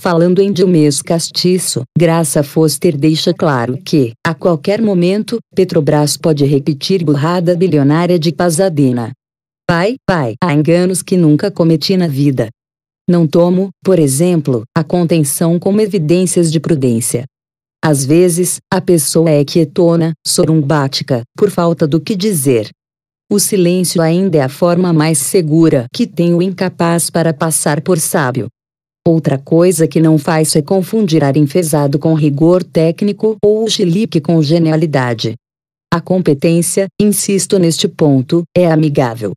Falando em Dilmês Castiço, Graça Foster deixa claro que, a qualquer momento, Petrobras pode repetir burrada bilionária de Pasadena. Pai, pai, há enganos que nunca cometi na vida. Não tomo, por exemplo, a contenção como evidências de prudência. Às vezes, a pessoa é quietona, sorumbática, por falta do que dizer. O silêncio ainda é a forma mais segura que tem o incapaz para passar por sábio. Outra coisa que não faz é confundir ar enfesado com rigor técnico ou o chilique com genialidade. A competência, insisto neste ponto, é amigável.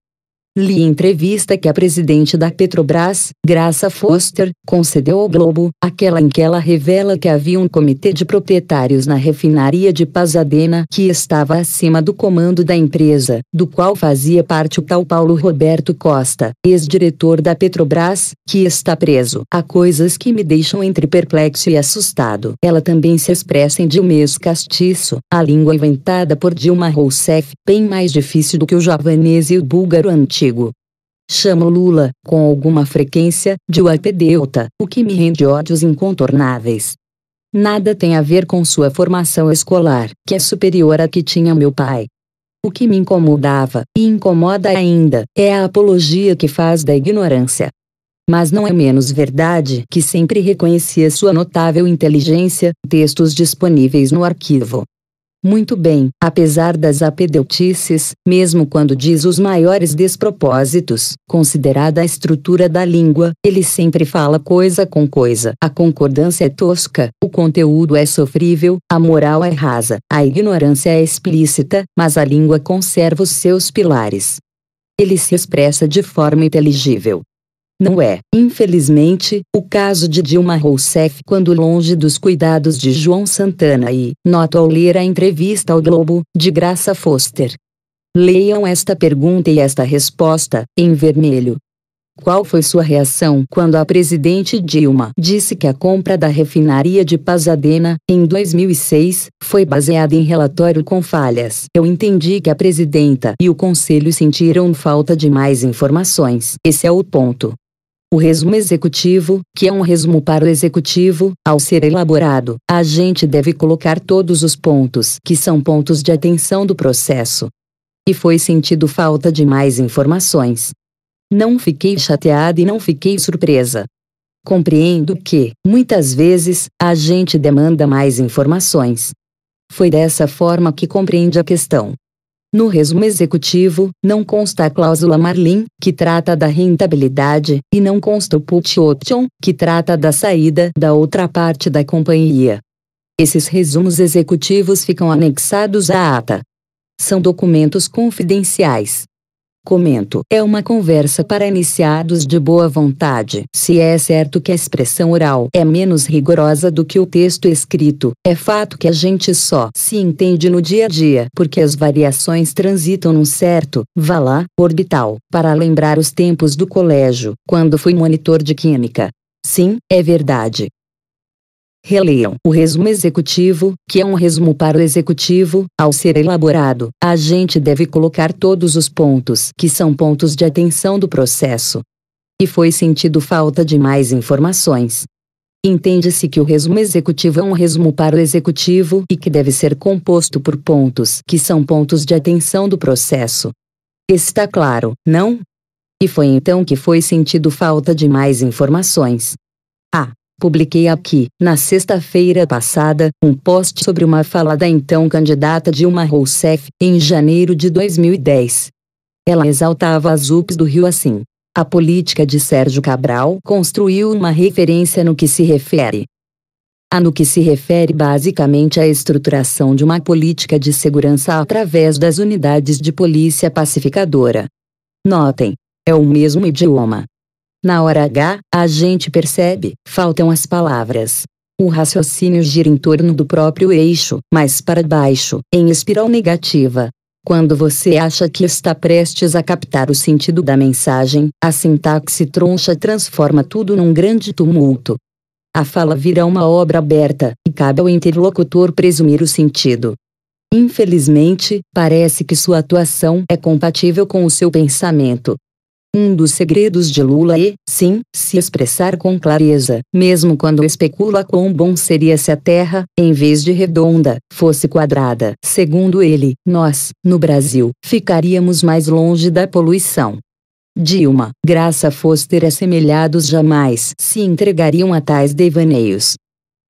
Li entrevista que a presidente da Petrobras, Graça Foster, concedeu ao Globo, aquela em que ela revela que havia um comitê de proprietários na refinaria de Pasadena que estava acima do comando da empresa, do qual fazia parte o tal Paulo Roberto Costa, ex-diretor da Petrobras, que está preso. Há coisas que me deixam entre perplexo e assustado. Ela também se expressa em Dilmês Castiço, a língua inventada por Dilma Rousseff, bem mais difícil do que o javanês e o búlgaro antigo antigo. Chamo Lula, com alguma frequência, de wapedeuta, o que me rende ódios incontornáveis. Nada tem a ver com sua formação escolar, que é superior à que tinha meu pai. O que me incomodava, e incomoda ainda, é a apologia que faz da ignorância. Mas não é menos verdade que sempre reconhecia sua notável inteligência, textos disponíveis no arquivo. Muito bem, apesar das apedeutices, mesmo quando diz os maiores despropósitos, considerada a estrutura da língua, ele sempre fala coisa com coisa. A concordância é tosca, o conteúdo é sofrível, a moral é rasa, a ignorância é explícita, mas a língua conserva os seus pilares. Ele se expressa de forma inteligível, não é, infelizmente, o caso de Dilma Rousseff quando longe dos cuidados de João Santana e, noto ao ler a entrevista ao Globo, de Graça Foster. Leiam esta pergunta e esta resposta, em vermelho. Qual foi sua reação quando a presidente Dilma disse que a compra da refinaria de Pasadena, em 2006, foi baseada em relatório com falhas? Eu entendi que a presidenta e o conselho sentiram falta de mais informações. Esse é o ponto. O resumo executivo, que é um resumo para o executivo, ao ser elaborado, a gente deve colocar todos os pontos que são pontos de atenção do processo. E foi sentido falta de mais informações. Não fiquei chateada e não fiquei surpresa. Compreendo que, muitas vezes, a gente demanda mais informações. Foi dessa forma que compreende a questão. No resumo executivo, não consta a cláusula Marlin, que trata da rentabilidade, e não consta o put option, que trata da saída da outra parte da companhia. Esses resumos executivos ficam anexados à ata. São documentos confidenciais. Comento. É uma conversa para iniciados de boa vontade. Se é certo que a expressão oral é menos rigorosa do que o texto escrito, é fato que a gente só se entende no dia a dia, porque as variações transitam num certo, vá lá, orbital, para lembrar os tempos do colégio, quando fui monitor de química. Sim, é verdade, Releiam o resumo executivo, que é um resumo para o executivo. Ao ser elaborado, a gente deve colocar todos os pontos que são pontos de atenção do processo. E foi sentido falta de mais informações. Entende-se que o resumo executivo é um resumo para o executivo e que deve ser composto por pontos que são pontos de atenção do processo. Está claro, não? E foi então que foi sentido falta de mais informações. A. Publiquei aqui, na sexta-feira passada, um post sobre uma fala da então candidata Dilma Rousseff, em janeiro de 2010. Ela exaltava as UPs do Rio assim. A política de Sérgio Cabral construiu uma referência no que se refere a no que se refere basicamente à estruturação de uma política de segurança através das unidades de polícia pacificadora. Notem, é o mesmo idioma. Na hora H, a gente percebe, faltam as palavras. O raciocínio gira em torno do próprio eixo, mas para baixo, em espiral negativa. Quando você acha que está prestes a captar o sentido da mensagem, a sintaxe troncha transforma tudo num grande tumulto. A fala vira uma obra aberta, e cabe ao interlocutor presumir o sentido. Infelizmente, parece que sua atuação é compatível com o seu pensamento, um dos segredos de Lula é, sim, se expressar com clareza, mesmo quando especula quão bom seria se a Terra, em vez de redonda, fosse quadrada. Segundo ele, nós, no Brasil, ficaríamos mais longe da poluição. Dilma, graça Foster assemelhados jamais se entregariam a tais devaneios.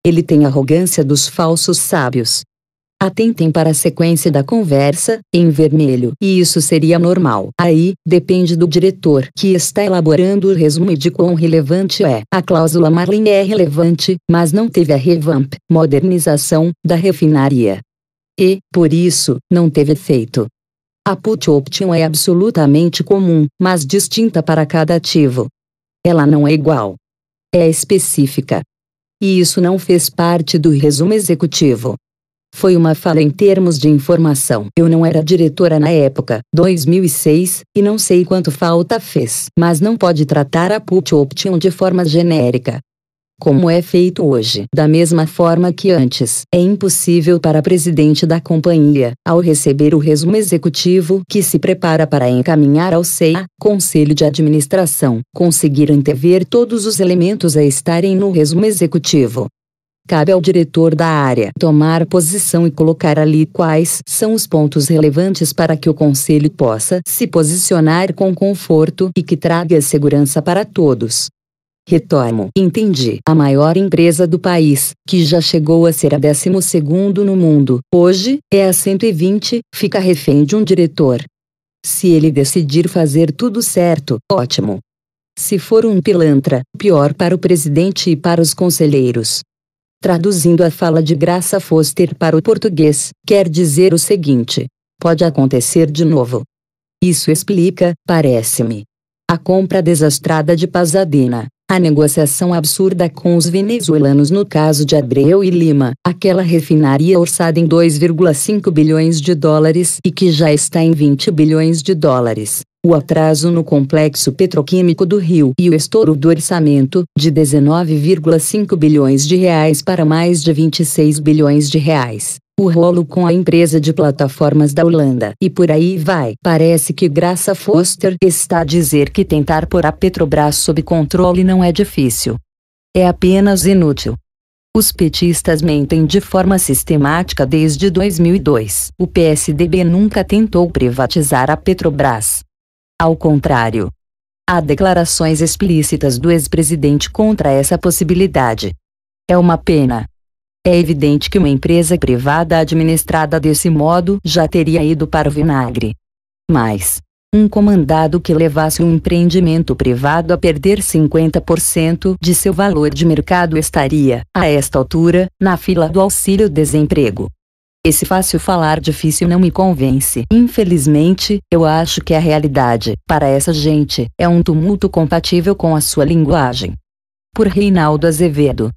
Ele tem a arrogância dos falsos sábios, Atentem para a sequência da conversa, em vermelho, e isso seria normal. Aí, depende do diretor que está elaborando o resumo e de quão relevante é. A cláusula Marlin é relevante, mas não teve a revamp, modernização, da refinaria. E, por isso, não teve efeito. A put option é absolutamente comum, mas distinta para cada ativo. Ela não é igual. É específica. E isso não fez parte do resumo executivo. Foi uma fala em termos de informação. Eu não era diretora na época, 2006, e não sei quanto falta fez. Mas não pode tratar a put option de forma genérica. Como é feito hoje, da mesma forma que antes, é impossível para a presidente da companhia, ao receber o resumo executivo que se prepara para encaminhar ao CEA, Conselho de Administração, conseguir antever todos os elementos a estarem no resumo executivo. Cabe ao diretor da área tomar posição e colocar ali quais são os pontos relevantes para que o conselho possa se posicionar com conforto e que traga segurança para todos. Retomo. Entendi. A maior empresa do país, que já chegou a ser a 12 no mundo, hoje é a 120, fica refém de um diretor. Se ele decidir fazer tudo certo, ótimo. Se for um pilantra, pior para o presidente e para os conselheiros. Traduzindo a fala de Graça Foster para o português, quer dizer o seguinte: pode acontecer de novo. Isso explica, parece-me, a compra desastrada de Pasadena, a negociação absurda com os venezuelanos no caso de Abreu e Lima, aquela refinaria orçada em 2,5 bilhões de dólares e que já está em 20 bilhões de dólares. O atraso no complexo petroquímico do Rio e o estouro do orçamento, de 19,5 bilhões de reais para mais de 26 bilhões de reais o rolo com a empresa de plataformas da Holanda. E por aí vai. Parece que Graça Foster está a dizer que tentar pôr a Petrobras sob controle não é difícil. É apenas inútil. Os petistas mentem de forma sistemática desde 2002. O PSDB nunca tentou privatizar a Petrobras. Ao contrário, há declarações explícitas do ex-presidente contra essa possibilidade. É uma pena, é evidente que uma empresa privada administrada desse modo já teria ido para o vinagre. Mas, um comandado que levasse um empreendimento privado a perder 50% de seu valor de mercado estaria, a esta altura, na fila do auxílio-desemprego. Esse fácil falar difícil não me convence. Infelizmente, eu acho que a realidade, para essa gente, é um tumulto compatível com a sua linguagem. Por Reinaldo Azevedo.